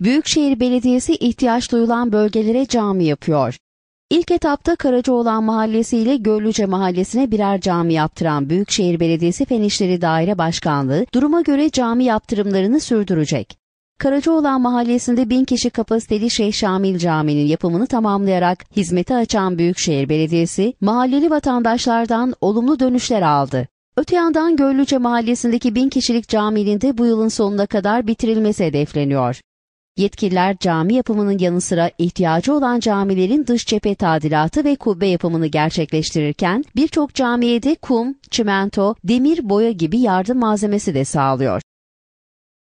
Büyükşehir Belediyesi ihtiyaç duyulan bölgelere cami yapıyor. İlk etapta Karacaoğlan Mahallesi ile Göllüce Mahallesi'ne birer cami yaptıran Büyükşehir Belediyesi Fen İşleri Daire Başkanlığı duruma göre cami yaptırımlarını sürdürecek. Karacaoğlan Mahallesi'nde 1000 kişi kapasiteli Şeyh Şamil Camii'nin yapımını tamamlayarak hizmete açan Büyükşehir Belediyesi, mahalleli vatandaşlardan olumlu dönüşler aldı. Öte yandan Göllüce Mahallesi'ndeki 1000 kişilik caminin de bu yılın sonuna kadar bitirilmesi hedefleniyor. Yetkililer cami yapımının yanı sıra ihtiyacı olan camilerin dış cephe tadilatı ve kubbe yapımını gerçekleştirirken birçok camiye de kum, çimento, demir boya gibi yardım malzemesi de sağlıyor.